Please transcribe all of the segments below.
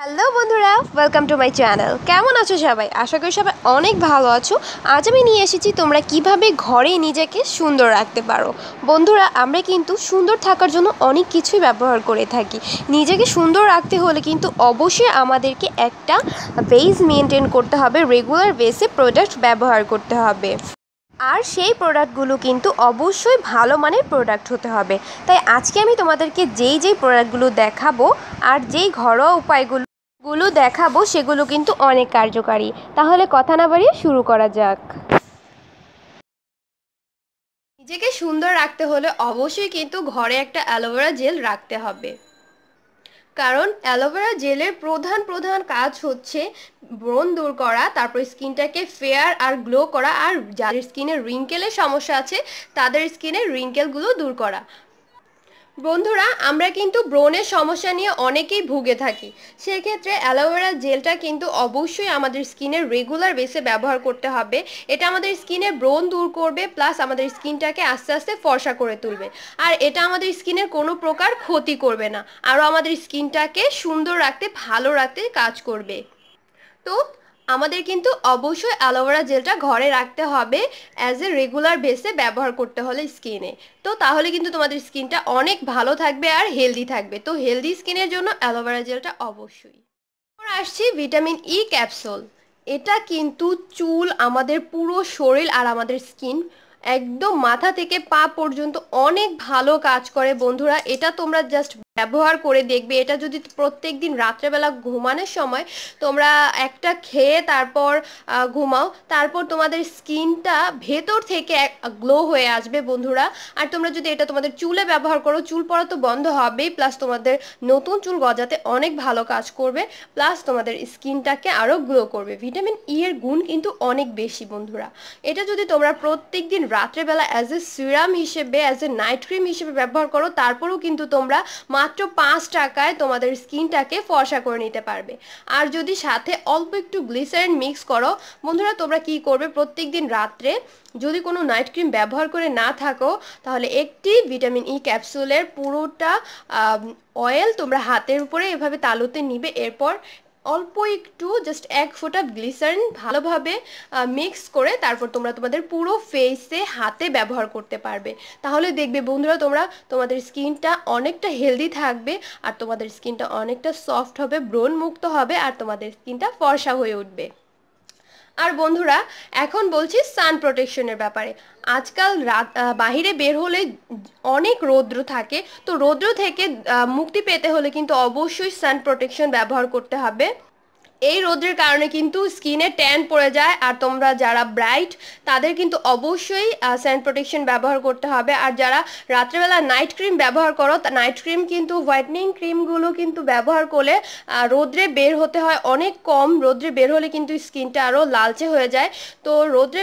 hello বন্ধুরা welcome to my channel কেমন আছো সবাই আশা করি সবাই অনেক ভালো আছো আজ আমি নিয়ে এসেছি তোমরা কিভাবে ঘরে নিজেকে সুন্দর রাখতে পারো বন্ধুরা আমরা কিন্তু সুন্দর থাকার জন্য অনেক কিছুই ব্যবহার করে থাকি নিজেকে সুন্দর রাখতে হলে কিন্তু অবশ্যই আমাদেরকে একটা বেস মেনটেন করতে হবে রেগুলার বেসে প্রোডাক্ট ব্যবহার করতে হবে আর সেই প্রোডাক্টগুলো কিন্তু অবশ্যই ভালো মানের প্রোডাক্ট হতে হবে তাই আজকে আমি তোমাদেরকে যেই যেই প্রোডাক্টগুলো দেখাবো আর যেই ঘরোয়া উপায়গুলো গুলো দেখাবো সেগুলো কিন্তু অনেক কার্যকারী তাহলে কথা না বাড়িয়ে শুরু করা যাক নিজেকে সুন্দর রাখতে হলে অবশ্যই কিন্তু ঘরে একটা অ্যালোভেরা জেল রাখতে হবে কারণ অ্যালোভেরা জেলের প্রধান প্রধান কাজ হচ্ছে ব্রণ দূর করা তারপর স্কিনটাকে ফেয়ার আর গ্লো করা আর যাদের স্কিনে রিঙ্কেলের সমস্যা আছে তাদের স্কিনে রিঙ্কেলগুলো দূর করা বন্ধুরা আমরা কিন্তু ব্রণের সমস্যা নিয়ে অনেকেই ভুগে থাকি সেক্ষেত্রে অ্যালোভেরা জেলটা কিন্তু অবশ্যই আমাদের স্কিনের রেগুলার বেসে ব্যবহার করতে হবে এটা আমাদের স্কিনে ব্রণ দূর করবে প্লাস আমাদের স্কিনটাকে আস্তে আস্তে ফর্সা করে তুলবে আর এটা আমাদের স্কিনের কোনো প্রকার ক্ষতি করবে না আরও আমাদের স্কিনটাকে সুন্দর রাখতে ভালো রাখতে কাজ করবে তো আমাদের কিন্তু অবশ্যই অ্যালোভেরা জেলটা ঘরে রাখতে হবে অ্যাজ এ রেগুলার বেসে ব্যবহার করতে হলে স্কিনে তো তাহলে কিন্তু তোমাদের স্কিনটা অনেক ভালো থাকবে আর হেলদি থাকবে তো হেলদি স্কিনের জন্য অ্যালোভেরা জেলটা অবশ্যই আসছি ভিটামিন ই ক্যাপসুল এটা কিন্তু চুল আমাদের পুরো শরীর আর আমাদের স্কিন একদম মাথা থেকে পা পর্যন্ত অনেক ভালো কাজ করে বন্ধুরা এটা তোমরা জাস্ট ব্যবহার করে দেখবে এটা যদি প্রত্যেক দিন রাত্রেবেলা ঘুমানোর সময় তোমরা একটা খেয়ে তারপর ঘুমাও তারপর তোমাদের স্কিনটা ভেতর থেকে গ্লো হয়ে আসবে বন্ধুরা আর তোমরা যদি এটা তোমাদের চুলে ব্যবহার করো চুল পরা তো বন্ধ হবেই প্লাস তোমাদের নতুন চুল গজাতে অনেক ভালো কাজ করবে প্লাস তোমাদের স্কিনটাকে আরও গ্লো করবে ভিটামিন ই e এর গুণ কিন্তু অনেক বেশি বন্ধুরা এটা যদি তোমরা প্রত্যেক দিন রাত্রেবেলা অ্যাজ এ সিরাম হিসেবে অ্যাজ এ নাইট ক্রিম হিসেবে ব্যবহার করো তারপরেও কিন্তু তোমরা মাত্র পাঁচ টাকায় তোমাদের স্কিনটাকে ফর্সা করে নিতে পারবে আর যদি সাথে অল্প একটু গ্লিসারিন মিক্স করো বন্ধুরা তোমরা কি করবে প্রত্যেক দিন রাত্রে যদি কোনো নাইট ক্রিম ব্যবহার করে না থাকো তাহলে একটি ভিটামিন ই ক্যাপসুলের পুরোটা অয়েল তোমরা হাতের উপরে এভাবে তালুতে নিবে এরপর অল্প একটু জাস্ট এক ফোঁটা গ্লিসারিন ভালোভাবে মিক্স করে তারপর তোমরা তোমাদের পুরো ফেসে হাতে ব্যবহার করতে পারবে তাহলে দেখবে বন্ধুরা তোমরা তোমাদের স্কিনটা অনেকটা হেলদি থাকবে আর তোমাদের স্কিনটা অনেকটা সফট হবে ব্রণ মুক্ত হবে আর তোমাদের স্কিনটা ফর্সা হয়ে উঠবে আর বন্ধুরা এখন বলছি সান প্রোটেকশনের ব্যাপারে আজকাল রাত বাহিরে বের হলে অনেক রৌদ্র থাকে তো রৌদ্র থেকে মুক্তি পেতে হলে কিন্তু অবশ্যই সান প্রোটেকশন ব্যবহার করতে হবে এই রোদের কারণে কিন্তু স্কিনে ট্যান পড়ে যায় আর তোমরা যারা ব্রাইট তাদের কিন্তু অবশ্যই স্যান্ড প্রোটেকশন ব্যবহার করতে হবে আর যারা রাত্রেবেলা নাইট ক্রিম ব্যবহার করো নাইট ক্রিম কিন্তু হোয়াইটনিং ক্রিমগুলো কিন্তু ব্যবহার করলে রোদ্রে বের হতে হয় অনেক কম রোদ্রে বের হলে কিন্তু স্কিনটা আরও লালচে হয়ে যায় তো রোদ্রে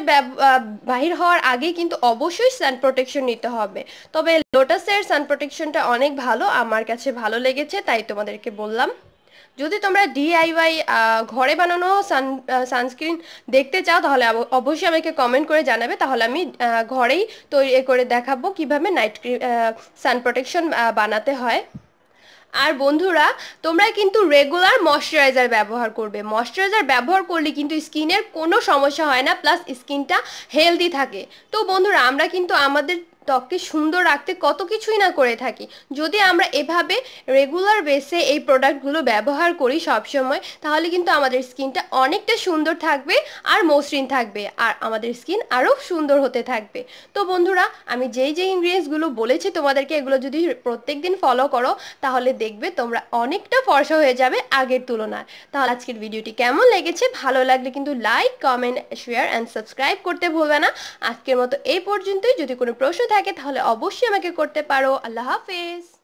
বাহির হওয়ার আগে কিন্তু অবশ্যই সান প্রোটেকশন নিতে হবে তবে লোটাসের সান প্রোটেকশনটা অনেক ভালো আমার কাছে ভালো লেগেছে তাই তোমাদেরকে বললাম যদি তোমরা ডিআইওয়াই ঘরে বানানো সান সানস্ক্রিন দেখতে চাও তাহলে অবশ্যই আমাকে কমেন্ট করে জানাবে তাহলে আমি ঘরেই তৈরি করে দেখাবো কিভাবে নাইট সান প্রোটেকশন বানাতে হয় আর বন্ধুরা তোমরা কিন্তু রেগুলার ময়শ্চারাইজার ব্যবহার করবে ময়শ্চারাইজার ব্যবহার করলে কিন্তু স্কিনের কোনো সমস্যা হয় না প্লাস স্কিনটা হেলদি থাকে তো বন্ধুরা আমরা কিন্তু আমাদের ত্বককে সুন্দর রাখতে কত কিছুই না করে থাকি যদি আমরা এভাবে রেগুলার বেসে এই প্রোডাক্টগুলো ব্যবহার করি সবসময় তাহলে কিন্তু আমাদের স্কিনটা অনেকটা সুন্দর থাকবে আর মসৃণ থাকবে আর আমাদের স্কিন আরও সুন্দর হতে থাকবে তো বন্ধুরা আমি যেই যে ইনগ্রিডিয়েন্টসগুলো বলেছি তোমাদেরকে এগুলো যদি প্রত্যেক দিন ফলো করো তাহলে দেখবে তোমরা অনেকটা ফর্সা হয়ে যাবে আগের তুলনায় তাহলে আজকের ভিডিওটি কেমন লেগেছে ভালো লাগলে কিন্তু like comment share and subscribe করতে ভুলবে না আজকের মতো এই পর্যন্তই যদি কোনো প্রশ্ন থাকে তাহলে অবশ্যই আমাকে করতে পারো আল্লাহ হাফেজ